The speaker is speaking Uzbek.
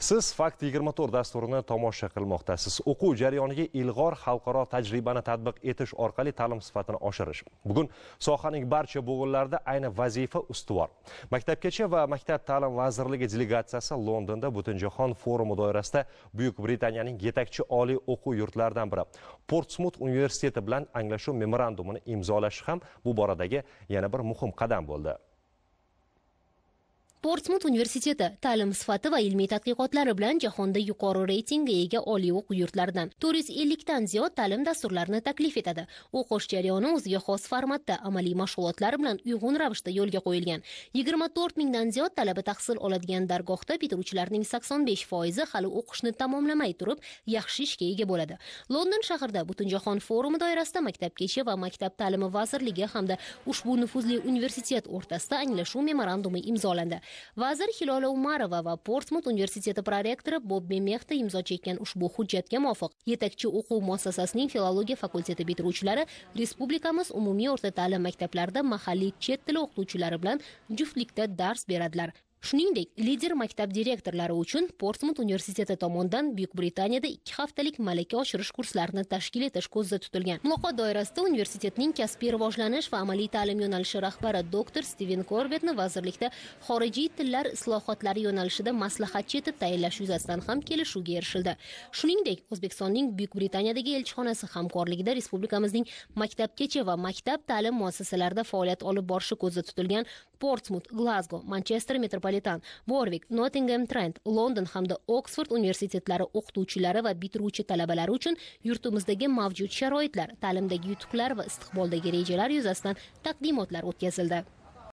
siz fakt 24 dasturini tomosha qilmoqdasiz o'quv jarayoniga ilg'or xalqaro tajribani tatbiq etish orqali ta'lim sifatini oshirish bugun sohaning barcha bo'g'inlarida ayni vazifa ustuvor maktabgacha va maktab ta'lim vazirligi delegatsiyasi londonda butunjahon forumi doirasida buyuk britaniyaning yetakchi oliy o'quv yurtlaridan biri portsmut universiteti bilan anglashuv memorandumini imzolashi ham bu boradagi yana bir muhim qadam bo'ldi portsmut universiteti ta'lim sifati va ilmiy tadqiqotlari bilan jahonda yuqori reytingga ega oliy o'quv yurtlaridan to'rt yuz ellikdan ziyod ta'lim dasturlarini taklif etadi o'qish jarayoni o'ziga xos formatda amaliy mashg'ulotlar bilan uyg'un ravishda yo'lga qo'yilgan yigirma to'rt mingdan ziyod talaba tahsil oladigan dargohda bitiruvchilarning sakson besh foizi hali o'qishni tamomlamay turib yaxshi ishga ega bo'ladi london shahrida butunjahon forumi doirasida maktabgacha va maktab ta'limi vazirligi hamda ushbu nufuzli universitet o'rtasida anglashuv memorandumi imzolandi vazir hilola umarova va portsmut universiteti prorektori bobbi mexta imzo chekkan ushbu hujjatga muvofiq yetakchi o'quv muassasasining filologiya fakulteti bitiruvchilari respublikamiz umumiy o'rta ta'lim maktablarida mahalliy chet tili o'qituvchilari bilan juftlikda dars beradilar shuningdek lider maktab direktorlari uchun portsmut universiteti tomonidan buyuk britaniyada ikki haftalik malaka oshirish kurslarini tashkil etish ko'zda tutilgan muloqot doirasida universitetning kasbiy rivojlanish va amaliy ta'lim yo'nalishi rahbari doktor stiven korvetni vazirlikda xorijiy tillar islohotlari yo'nalishida maslahatchi etib tayinlash yuzasidan ham kelishuvga erishildi shuningdek o'zbekistonning buyuk britaniyadagi elchixonasi hamkorligida respublikamizning maktabgacha va maktab ta'lim muassasalarida faoliyat olib borishi ko'zda tutilgan Портсмут, Глазго, Манчестер метрополитан, borvik nottingem Трент, Лондон hamda Оксфорд университетлари o'qituvchilari va bitiruvchi talabalari uchun yurtimizdagi mavjud sharoitlar ta'limdagi yutuqlar va istiqboldagi rejalar yuzasidan taqdimotlar o'tkazildi